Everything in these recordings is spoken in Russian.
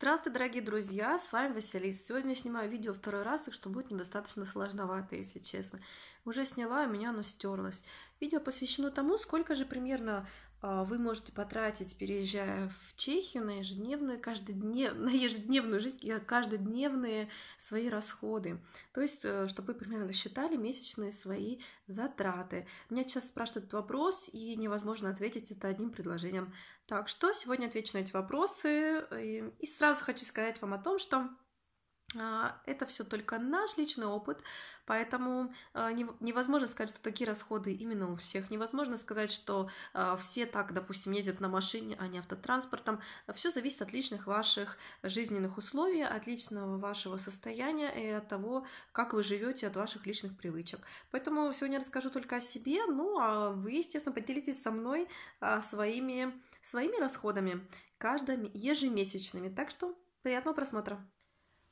Здравствуйте, дорогие друзья, с вами Василис. Сегодня я снимаю видео второй раз, так что будет недостаточно сложновато, если честно. Уже сняла, у меня оно стерлось. Видео посвящено тому, сколько же примерно а, вы можете потратить, переезжая в Чехию, на ежедневную, каждоднев... на ежедневную жизнь, каждодневные свои расходы. То есть, э, чтобы вы примерно рассчитали месячные свои затраты. Меня сейчас спрашивают этот вопрос, и невозможно ответить это одним предложением. Так что сегодня отвечу на эти вопросы. Э, и сразу хочу сказать вам о том, что а, это все только наш личный опыт, поэтому а, невозможно сказать, что такие расходы именно у всех. Невозможно сказать, что а, все так, допустим, ездят на машине, а не автотранспортом. Все зависит от личных ваших жизненных условий, от личного вашего состояния и от того, как вы живете, от ваших личных привычек. Поэтому сегодня расскажу только о себе, ну а вы, естественно, поделитесь со мной своими, своими расходами, каждыми ежемесячными. Так что приятного просмотра!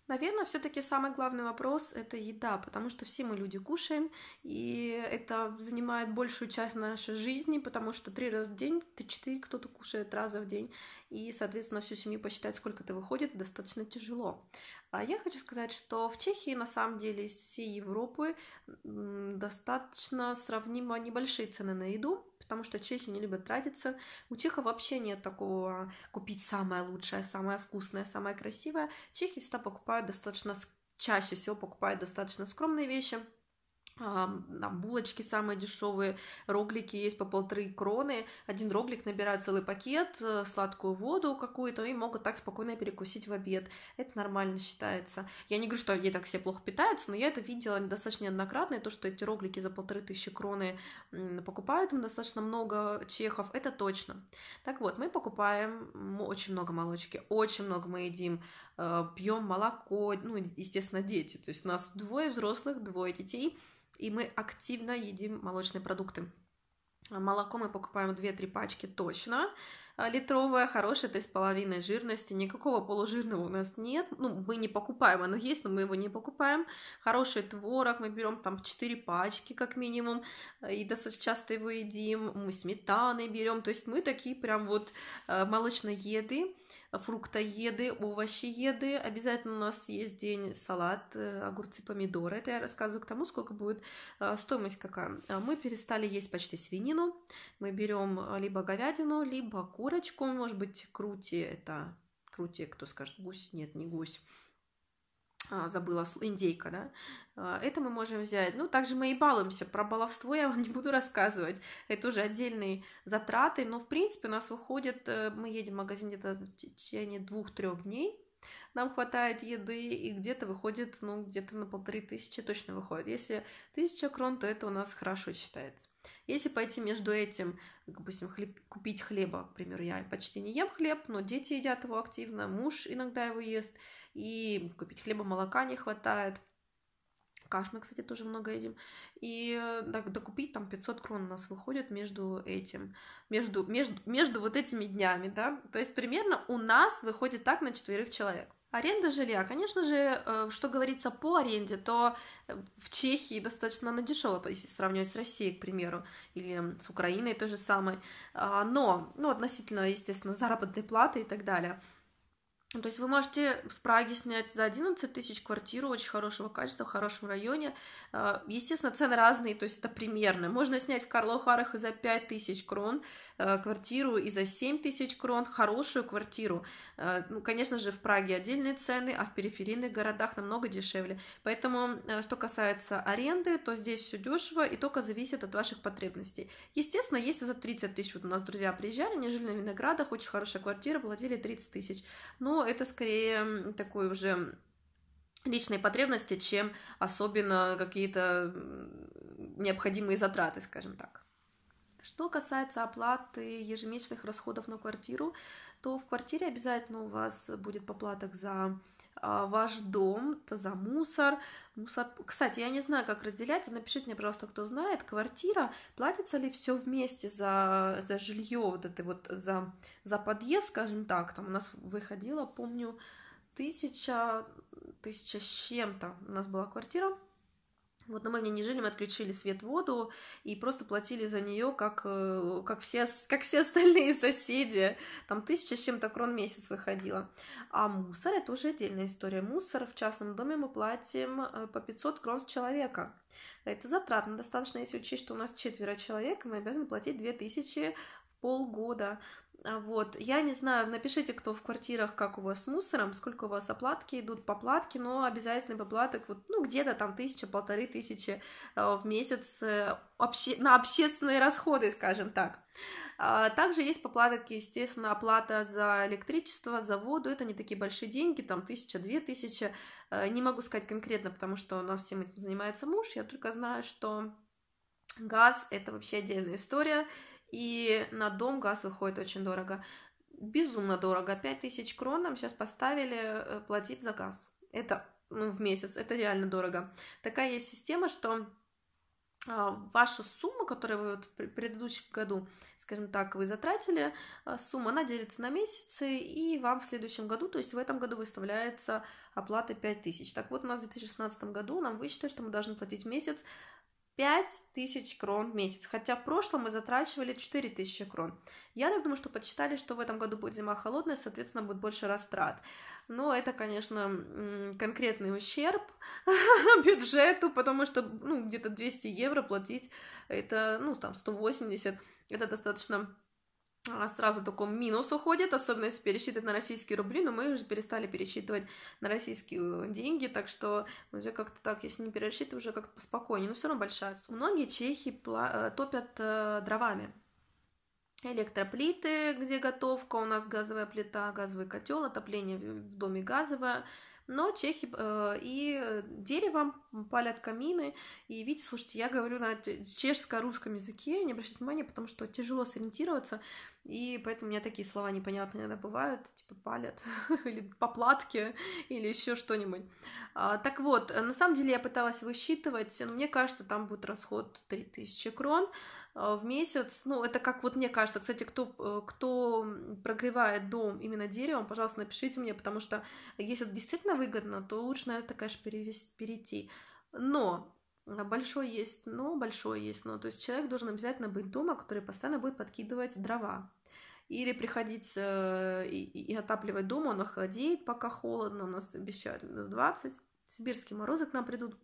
Наверное, все-таки самый главный вопрос – это еда, потому что все мы люди кушаем, и это занимает большую часть нашей жизни, потому что три раза в день, ты четыре кто-то кушает раза в день и, соответственно, всю семью посчитать, сколько это выходит, достаточно тяжело. А я хочу сказать, что в Чехии, на самом деле, из всей Европы достаточно сравнимо небольшие цены на еду, потому что чехи не любят тратиться. У чехов вообще нет такого купить самое лучшее, самое вкусное, самое красивое. Чехи всегда покупают достаточно чаще всего покупают достаточно скромные вещи, там булочки самые дешевые, роглики есть по полторы кроны. Один роглик набирают целый пакет, э, сладкую воду какую-то и могут так спокойно перекусить в обед. Это нормально считается. Я не говорю, что они так все плохо питаются, но я это видела достаточно неоднократно. И то, что эти роглики за полторы тысячи кроны покупают им достаточно много чехов, это точно. Так вот, мы покупаем очень много молочки, очень много мы едим, э, пьем молоко, ну, естественно, дети. То есть у нас двое взрослых, двое детей и мы активно едим молочные продукты. Молоко мы покупаем 2-3 пачки точно, а, литровое, хорошее, то есть 3,5 жирности, никакого полужирного у нас нет, ну, мы не покупаем, оно есть, но мы его не покупаем, хороший творог, мы берем там 4 пачки как минимум, и достаточно часто его едим, мы сметаны берем, то есть мы такие прям вот э, молочноеды, фруктоеды, овощиеды. Обязательно у нас есть день салат, э, огурцы, помидоры. Это я рассказываю к тому, сколько будет э, стоимость какая. А мы перестали есть почти свинину. Мы берем э, либо говядину, либо курочку. Может быть, крути это... Крути, кто скажет, гусь? Нет, не гусь а, забыла, индейка, да, а, это мы можем взять. Ну, также мы и балуемся, про баловство я вам не буду рассказывать, это уже отдельные затраты, но, в принципе, у нас выходит, э, мы едем в магазин где-то в течение двух-трех дней, нам хватает еды, и где-то выходит, ну, где-то на полторы тысячи точно выходит. Если тысяча крон, то это у нас хорошо считается. Если пойти между этим, допустим, хлеб, купить хлеба, к примеру, я почти не ем хлеб, но дети едят его активно, муж иногда его ест, и купить хлеба молока не хватает. Каш мы, кстати, тоже много едим. И так докупить там 500 крон у нас выходит между этим, между, между, между вот этими днями, да. То есть примерно у нас выходит так на четверых человек. Аренда жилья. Конечно же, э, что говорится по аренде, то э, в Чехии достаточно она дешевая, если сравнивать с Россией, к примеру, или с Украиной то же самое. А, но, ну, относительно, естественно, заработной платы и так далее. Ну, то есть вы можете в Праге снять за 11 тысяч квартиру очень хорошего качества, в хорошем районе. А, естественно, цены разные, то есть это примерно. Можно снять в Карлохарах и за 5 тысяч крон а, квартиру, и за 7 тысяч крон хорошую квартиру. А, ну, конечно же, в Праге отдельные цены, а в периферийных городах намного дешевле. Поэтому, что касается аренды, то здесь все дешево и только зависит от ваших потребностей. Естественно, если за 30 тысяч, вот у нас друзья приезжали, они жили на виноградах, очень хорошая квартира, платили 30 тысяч. Но это скорее такой уже личные потребности, чем особенно какие-то необходимые затраты, скажем так. Что касается оплаты ежемесячных расходов на квартиру, то в квартире обязательно у вас будет поплаток за а, ваш дом, это за мусор. мусор. Кстати, я не знаю, как разделять. А напишите мне, пожалуйста, кто знает, квартира, платится ли все вместе за, за жилье, вот это вот за, за подъезд, скажем так. Там у нас выходило, помню, тысяча, тысяча с чем-то у нас была квартира. Вот, но мы в ней не жили, мы отключили свет, воду и просто платили за нее, как, э, как, все, как все остальные соседи. Там тысяча с чем-то крон в месяц выходила. А мусор – это уже отдельная история. Мусор в частном доме мы платим э, по 500 крон с человека. Это затратно достаточно, если учесть, что у нас четверо человек, и мы обязаны платить 2000 в полгода. А вот, я не знаю, напишите, кто в квартирах, как у вас с мусором, сколько у вас оплатки идут, поплатки, но обязательный поплаток, вот, ну, где-то там тысяча, полторы тысячи э, в месяц э, обще... на общественные расходы, скажем так. А также есть поплаток, естественно, оплата за электричество, за воду. Это не такие большие деньги, там тысяча, две тысячи. Э, не могу сказать конкретно, потому что у нас всем этим занимается муж. Я только знаю, что газ – это вообще отдельная история. И на дом газ выходит очень дорого. Безумно дорого. 5000 крон нам сейчас поставили э, платить за газ. Это ну, в месяц, это реально дорого. Такая есть система, что а, ваша сумма, которую вы вот в предыдущем году, скажем так, вы затратили, э, сумма, она делится на месяцы, и вам в следующем году, то есть в этом году выставляется оплата 5000. Так вот, у нас в 2016 году нам высчитали, что мы должны платить месяц 5 тысяч крон в месяц, хотя в прошлом мы затрачивали 4 тысячи крон. Я так думаю, что подсчитали, что в этом году будет зима холодная, соответственно, будет больше растрат. Но это, конечно, конкретный ущерб бюджету, потому что ну, где-то 200 евро платить, это ну, там 180, это достаточно а, сразу такой минус уходит, особенно если пересчитывать на российские рубли, но мы уже перестали пересчитывать на российские э, деньги, так что уже как-то так, если не пересчитывать, уже как-то поспокойнее, но все равно большая сумма. Многие чехи э, топят э, дровами, электроплиты, где готовка, у нас газовая плита, газовый котел, отопление в доме газовое, но чехи э, и деревом палят камины. И видите, слушайте, я говорю на чешско-русском языке, не обращайте внимания, потому что тяжело сориентироваться. И поэтому у меня такие слова непонятные иногда бывают, типа палят, или поплатки, или еще что-нибудь. А, так вот, на самом деле я пыталась высчитывать, но мне кажется, там будет расход 3000 крон. А, в месяц. Ну, это как вот мне кажется. Кстати, кто, э, кто прогревает дом именно деревом, пожалуйста, напишите мне, потому что если это действительно выгодно, то лучше на это, конечно, перейти. Но а, большое есть но, большое есть но. Ну, то есть человек должен обязательно быть дома, который постоянно будет подкидывать дрова. Или приходить э, и, и отапливать дом, он охладеет, пока холодно, у нас обещают минус 20. Сибирские морозы к нам придут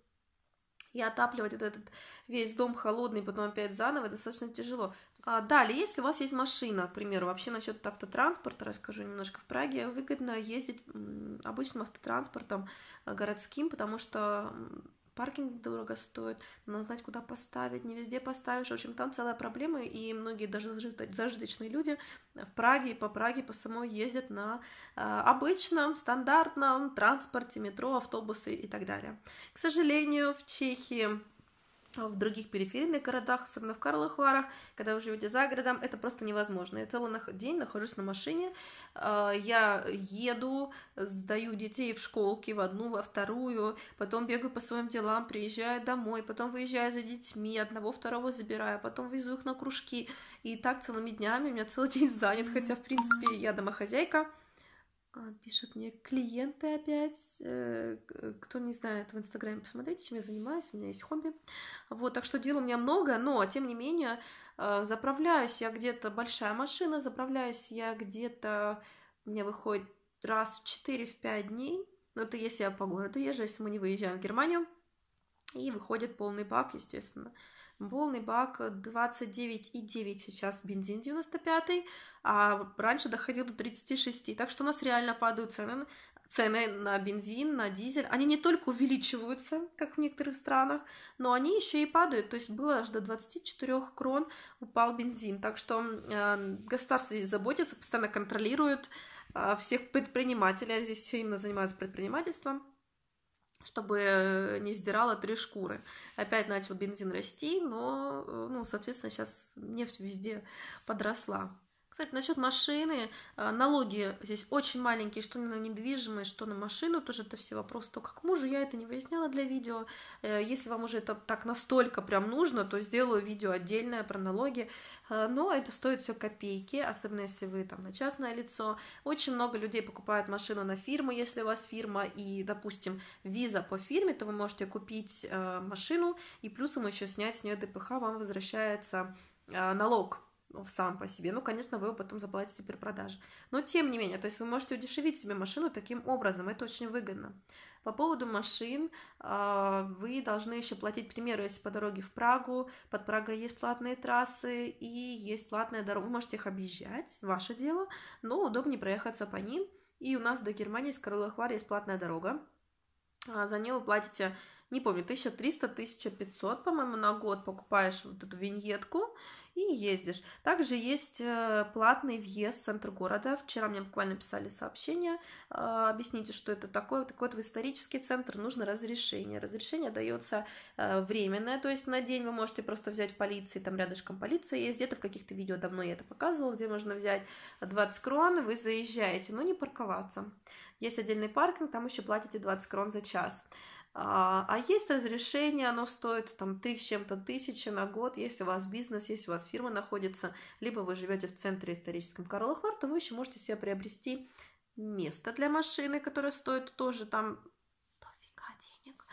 и отапливать вот этот весь дом холодный, потом опять заново, достаточно тяжело. А далее, если у вас есть машина, к примеру, вообще насчет автотранспорта расскажу немножко. В Праге выгодно ездить обычным автотранспортом э, городским, потому что паркинг дорого стоит, надо знать, куда поставить, не везде поставишь. В общем, там целая проблема, и многие даже зажиточные люди в Праге и по Праге по самой ездят на э, обычном, стандартном транспорте, метро, автобусы и так далее. К сожалению, в Чехии а в других периферийных городах, особенно в Карлахварах, когда вы живете за городом, это просто невозможно. Я целый день нахожусь на машине, а, я еду, сдаю детей в школки, в одну, во вторую, потом бегаю по своим делам, приезжаю домой, потом выезжаю за детьми, одного, второго забираю, потом везу их на кружки. И так целыми днями у меня целый день занят, хотя, в принципе, я домохозяйка, а, Пишет мне клиенты опять. Э, кто не знает, в Инстаграме посмотрите, чем я занимаюсь. У меня есть хобби. Вот, так что дел у меня много, но, тем не менее, а, заправляюсь я где-то большая машина, заправляюсь я где-то... У меня выходит раз в 4-5 в дней. Но ну, это если я по городу езжу, если мы не выезжаем в Германию. И выходит полный бак, естественно. Полный бак 29,9 э, сейчас бензин 95, а раньше доходил до 36. Так что у нас реально падают цены, цены на бензин, на дизель, они не только увеличиваются, как в некоторых странах, но они еще и падают. То есть было аж до 24 крон упал бензин. Так что э, государство здесь заботится, постоянно контролирует э, всех предпринимателей. Здесь все именно занимаются предпринимательством чтобы э, не сдирала три шкуры. Опять начал бензин расти, но, э, ну, соответственно, сейчас нефть везде подросла. Кстати, насчет машины, э, налоги здесь очень маленькие, что на недвижимость, что на машину, тоже это все вопросы. только к мужу, я это не выясняла для видео. Э, если вам уже это так настолько прям нужно, то сделаю видео отдельное про налоги, э, но это стоит все копейки, особенно если вы там на частное лицо. Очень много людей покупают машину на фирму, если у вас фирма и, допустим, виза по фирме, то вы можете купить машину и плюсом еще снять с нее ДПХ, вам возвращается налог ну, сам по себе. Ну, конечно, вы его потом заплатите при продаже. Но тем не менее, то есть вы можете удешевить себе машину таким образом, это очень выгодно. По поводу машин, а, вы должны еще платить, к примеру, если по дороге в Прагу, под Прагой есть платные трассы и есть платная дорога, вы можете их объезжать, ваше дело, но удобнее проехаться по ним. И у нас до Германии с Карлохвара есть платная дорога, а, за нее вы платите, не помню, 1300-1500, по-моему, на год покупаешь вот эту виньетку, и ездишь. Также есть э, платный въезд в центр города. Вчера мне буквально писали сообщение, а, объясните, что это такое. Так вот исторический центр нужно разрешение. Разрешение дается э, временное, то есть на день вы можете просто взять в полиции, там рядышком полиция есть, где-то в каких-то видео давно я это показывала, где можно взять 20 крон, вы заезжаете, но не парковаться. Есть отдельный паркинг, там еще платите 20 крон за час. А, а, есть разрешение, оно стоит там тысяч чем-то тысячи на год, если у вас бизнес, если у вас фирма находится, либо вы живете в центре историческом Карловых то вы еще можете себе приобрести место для машины, которое стоит тоже там дофига денег.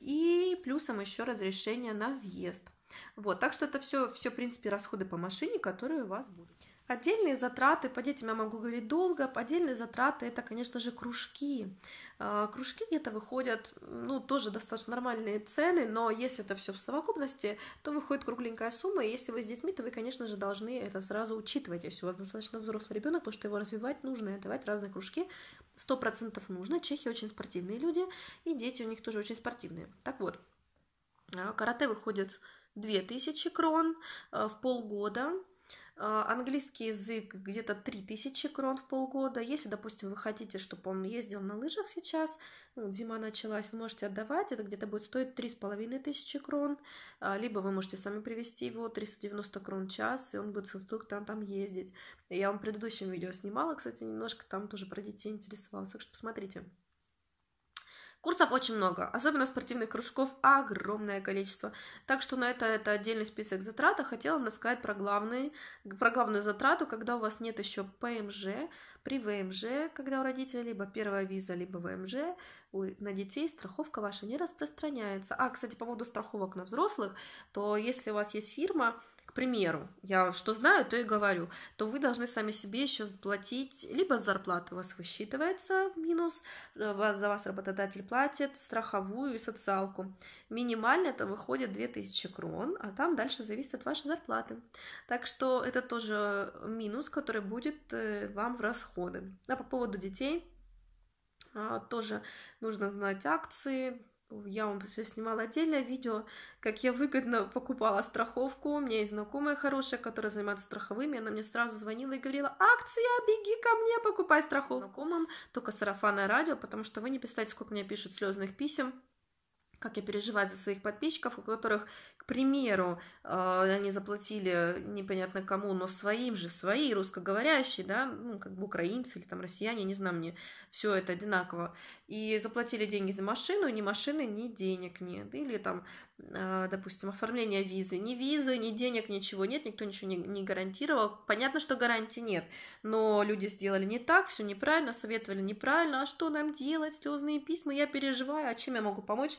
И плюсом еще разрешение на въезд. Вот, так что это все, все, в принципе, расходы по машине, которые у вас будут. Отдельные затраты по детям я могу говорить долго. Отдельные затраты это, конечно же, кружки. А, кружки где-то выходят, ну, тоже достаточно нормальные цены, но если это все в совокупности, то выходит кругленькая сумма. И если вы с детьми, то вы, конечно же, должны это сразу учитывать. Если у вас достаточно взрослый ребенок, потому что его развивать нужно и давать разные кружки, сто процентов нужно. Чехи очень спортивные люди, и дети у них тоже очень спортивные. Так вот, а, карате выходит 2000 крон а, в полгода, а, английский язык где-то 3000 крон в полгода. Если, допустим, вы хотите, чтобы он ездил на лыжах сейчас, ну, зима началась, вы можете отдавать, это где-то будет стоить 3500 крон, а, либо вы можете сами привезти его 390 крон в час, и он будет с инструктором там ездить. Я вам в предыдущем видео снимала, кстати, немножко там тоже про детей интересовалась, так что посмотрите. Курсов очень много, особенно спортивных кружков огромное количество. Так что на это это отдельный список затрат. А хотела вам рассказать про главные, про главную затрату, когда у вас нет еще ПМЖ, при ВМЖ, когда у родителей либо первая виза, либо ВМЖ, на детей страховка ваша не распространяется. А, кстати, по поводу страховок на взрослых, то если у вас есть фирма, к примеру, я что знаю, то и говорю, то вы должны сами себе еще заплатить либо зарплата у вас высчитывается в минус, э, вас, за вас работодатель платит страховую и социалку. Минимально это выходит 2000 крон, а там дальше зависит от вашей зарплаты. Так что это тоже минус, который будет э, вам в расход расходы. А по поводу детей а, тоже нужно знать акции. Я вам все снимала отдельное видео, как я выгодно покупала страховку. У меня есть знакомая хорошая, которая занимается страховыми. Она мне сразу звонила и говорила, акция, беги ко мне, покупай страховку. Знакомым только сарафанное радио, потому что вы не представляете, сколько мне пишут слезных писем как я переживаю за своих подписчиков, у которых, к примеру, э, они заплатили непонятно кому, но своим же, свои русскоговорящие, да, ну, как бы украинцы или там россияне, не знаю, мне все это одинаково, и заплатили деньги за машину, ни машины, ни денег нет, или там, э, допустим, оформление визы, ни визы, ни денег, ничего нет, никто ничего не, не гарантировал, понятно, что гарантий нет, но люди сделали не так, все неправильно, советовали неправильно, а что нам делать, слезные письма, я переживаю, а чем я могу помочь,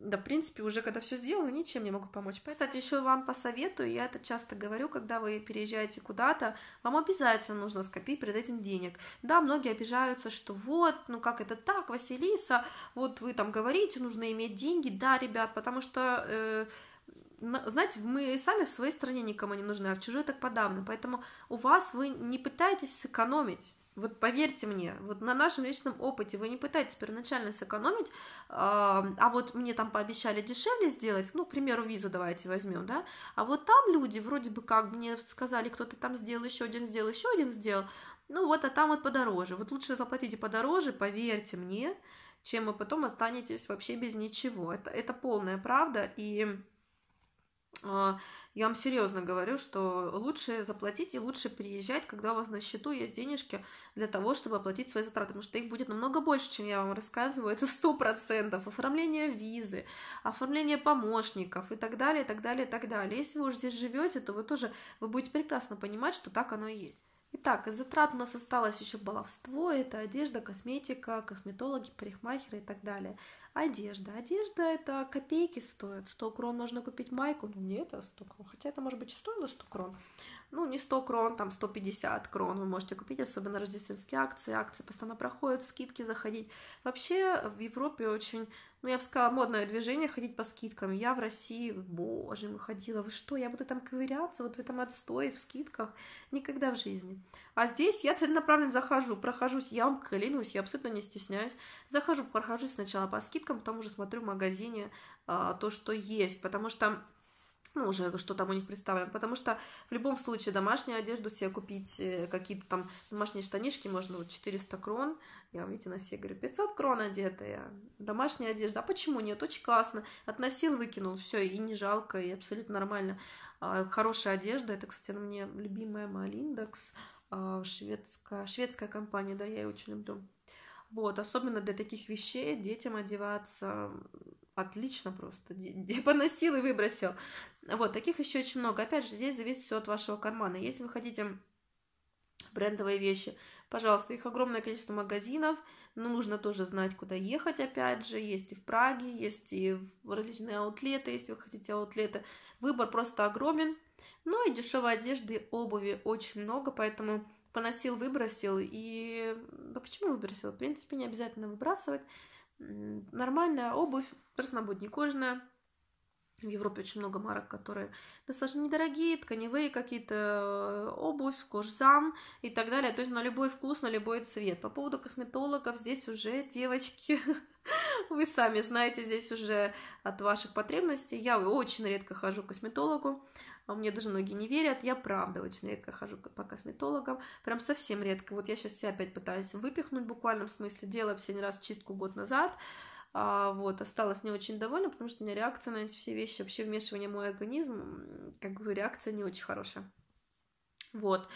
да, в принципе, уже когда все сделала, ничем не могу помочь. Кстати, еще вам посоветую, я это часто говорю, когда вы переезжаете куда-то, вам обязательно нужно скопить перед этим денег. Да, многие обижаются, что вот, ну как это так, Василиса, вот вы там говорите, нужно иметь деньги. Да, ребят, потому что... Э, знаете, мы сами в своей стране никому не нужны, а в чужой так подавно. Поэтому у вас вы не пытаетесь сэкономить. Вот поверьте мне, вот на нашем личном опыте вы не пытаетесь первоначально сэкономить, а вот мне там пообещали дешевле сделать, ну, к примеру, визу давайте возьмем, да, а вот там люди вроде бы как мне сказали, кто-то там сделал, еще один сделал, еще один сделал, ну вот, а там вот подороже. Вот лучше заплатите подороже, поверьте мне, чем вы потом останетесь вообще без ничего. Это, это полная правда, и а, я вам серьезно говорю, что лучше заплатить и лучше приезжать, когда у вас на счету есть денежки для того, чтобы оплатить свои затраты, потому что их будет намного больше, чем я вам рассказываю, это сто процентов. Оформление визы, оформление помощников и так далее, и так далее, и так далее. Если вы уже здесь живете, то вы тоже, вы будете прекрасно понимать, что так оно и есть. Итак, из затрат у нас осталось еще баловство, это одежда, косметика, косметологи, парикмахеры и так далее. Одежда. Одежда это копейки стоит. 100 крон можно купить майку. Ну, не это а 100 крон. Хотя это может быть и стоило 100 крон ну, не 100 крон, там 150 крон вы можете купить, особенно рождественские акции, акции постоянно проходят, скидки заходить. Вообще в Европе очень, ну, я бы сказала, модное движение ходить по скидкам. Я в России, боже мой, ходила, вы что, я буду там ковыряться, вот в этом отстое, в скидках, никогда в жизни. А здесь я целенаправленно захожу, прохожусь, я вам клянусь, я абсолютно не стесняюсь, захожу, прохожусь сначала по скидкам, потом уже смотрю в магазине а, то, что есть, потому что ну, уже что там у них представлено, потому что в любом случае домашнюю одежду себе купить, э, какие-то там домашние штанишки можно вот 400 крон, я, видите, на себе говорю, 500 крон одетая, домашняя одежда, а почему нет, очень классно, относил, выкинул, все, и не жалко, и абсолютно нормально, а, хорошая одежда, это, кстати, мне любимая Малиндекс, а, шведская, шведская компания, да, я ее очень люблю, вот, особенно для таких вещей детям одеваться Отлично просто. Где поносил и выбросил. Вот, таких еще очень много. Опять же, здесь зависит все от вашего кармана. Если вы хотите брендовые вещи, пожалуйста, их огромное количество магазинов, но нужно тоже знать, куда ехать, опять же, есть и в Праге, есть и в различные аутлеты, если вы хотите аутлеты, выбор просто огромен, но ну, и дешевой одежды и обуви очень много, поэтому поносил, выбросил, и... Да почему выбросил? В принципе, не обязательно выбрасывать, нормальная обувь, просто краснобудникожная. В Европе очень много марок, которые достаточно недорогие, тканевые какие-то, э, обувь, кожзам и так далее. То есть на любой вкус, на любой цвет. По поводу косметологов здесь уже, девочки, вы сами знаете, здесь уже от ваших потребностей. Я очень редко хожу к косметологу а мне даже многие не верят, я правда очень редко хожу по косметологам, прям совсем редко. Вот я сейчас себя опять пытаюсь выпихнуть в буквальном смысле, делала последний раз чистку год назад, а, вот, осталась не очень довольна, потому что у меня реакция на эти все вещи, вообще вмешивание в мой организм, как бы реакция не очень хорошая. Вот.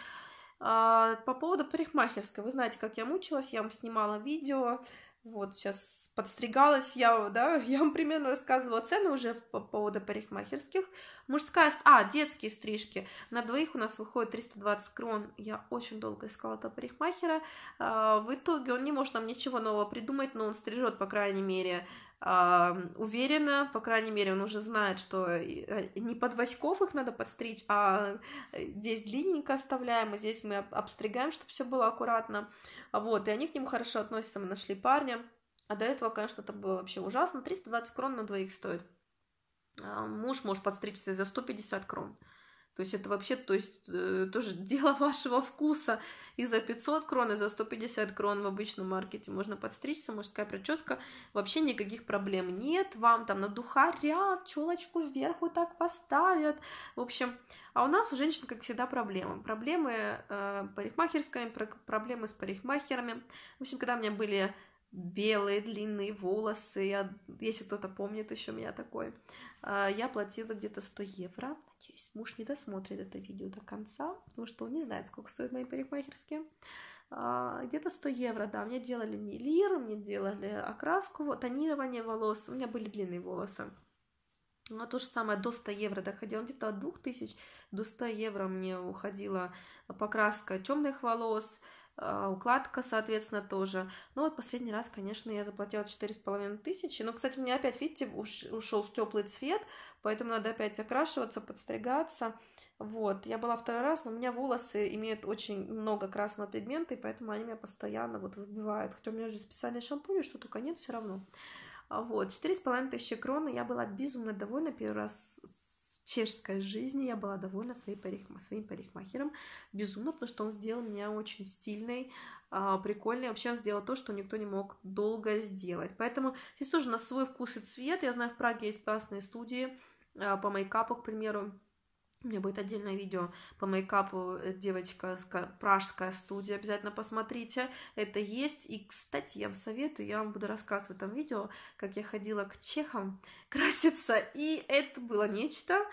А, по поводу парикмахерской, вы знаете, как я мучилась, я вам снимала видео, вот сейчас подстригалась я, да, я вам примерно рассказывала цены уже по поводу парикмахерских. Мужская, а, детские стрижки. На двоих у нас выходит 320 крон. Я очень долго искала этого парикмахера. А, в итоге он не может нам ничего нового придумать, но он стрижет, по крайней мере, уверенно, по крайней мере, он уже знает, что э, не под Васьков их надо подстричь, а э, здесь длинненько оставляем, и здесь мы обстригаем, чтобы все было аккуратно. Вот, и они к нему хорошо относятся, мы нашли парня. А до этого, конечно, это было вообще ужасно. 320 крон на двоих стоит. А, муж может подстричься за 150 крон. То есть это вообще то есть, э, тоже дело вашего вкуса. И за 500 крон, и за 150 крон в обычном маркете можно подстричься, мужская прическа, вообще никаких проблем нет. Вам там на надухарят, челочку вверх вот так поставят. В общем, а у нас у женщин, как всегда, проблемы. Проблемы э, парикмахерская, проблемы с парикмахерами. В общем, когда у меня были белые длинные волосы. Я, если кто-то помнит еще меня такой. А, я платила где-то 100 евро. Надеюсь, муж не досмотрит это видео до конца, потому что он не знает, сколько стоит мои парикмахерские. А, где-то 100 евро, да, мне делали милир, мне делали окраску, тонирование волос, у меня были длинные волосы. Но то же самое, до 100 евро доходило, где-то от 2000 до 100 евро мне уходила покраска темных волос, а, укладка, соответственно, тоже. Ну, вот последний раз, конечно, я заплатила четыре с половиной тысячи. Но, кстати, у меня опять, видите, ушел в теплый цвет, поэтому надо опять окрашиваться, подстригаться. Вот, я была второй раз, но у меня волосы имеют очень много красного пигмента, и поэтому они меня постоянно вот выбивают. Хотя у меня уже специальный шампунь, что только нет, все равно. А вот, четыре с половиной тысячи крон, я была безумно довольна первый раз чешской жизни я была довольна своей парикма, своим парикмахером безумно, потому что он сделал меня очень стильной, а, прикольной. Вообще он сделал то, что никто не мог долго сделать. Поэтому здесь тоже на свой вкус и цвет. Я знаю, в Праге есть классные студии а, по мейкапу, к примеру, у меня будет отдельное видео по мейкапу э, девочка пражская студия, обязательно посмотрите. Это есть. И, кстати, я вам советую, я вам буду рассказывать в этом видео, как я ходила к чехам краситься. И это было нечто.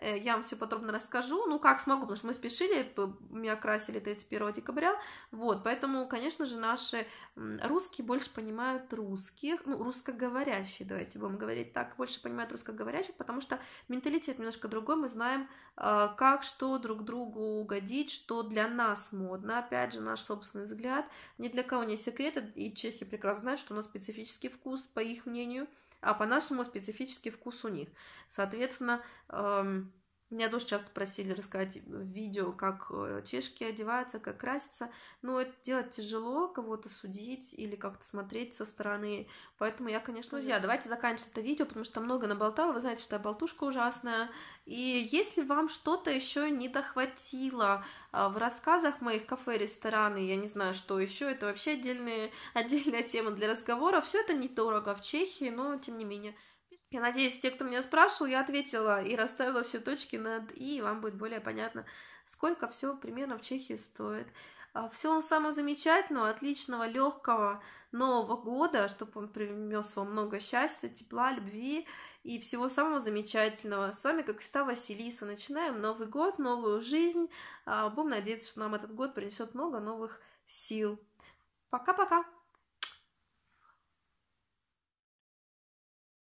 Э, я вам все подробно расскажу, ну, как смогу, потому что мы спешили, меня красили 31 декабря, вот, поэтому, конечно же, наши русские больше понимают русских, ну, русскоговорящие, давайте будем говорить так, больше понимают русскоговорящих, потому что менталитет немножко другой, мы знаем, э, как что друг другу угодить, что для нас модно, опять же, наш собственный взгляд, ни для кого не секрет, и чехи прекрасно знают, что у нас специфический вкус, по их мнению, а по-нашему специфический вкус у них. Соответственно, эм, меня тоже часто просили рассказать э, видео, как э, чешки одеваются, как красятся. Но это делать тяжело, кого-то судить или как-то смотреть со стороны. Поэтому я, конечно, друзья, давайте заканчивать это видео, потому что много наболтала. Вы знаете, что я болтушка ужасная. И если вам что-то еще не дохватило а, в рассказах моих кафе, рестораны, я не знаю, что еще, это вообще отдельная отдельная тема для разговора. Все это недорого в Чехии, но тем не менее. Я надеюсь, те, кто меня спрашивал, я ответила и расставила все точки над «и», и вам будет более понятно, сколько все примерно в Чехии стоит. А, всего вам самого замечательного, отличного, легкого Нового года, чтобы он принес вам много счастья, тепла, любви и всего самого замечательного. С вами, как всегда, Василиса. Начинаем Новый год, новую жизнь. А, будем надеяться, что нам этот год принесет много новых сил. Пока-пока!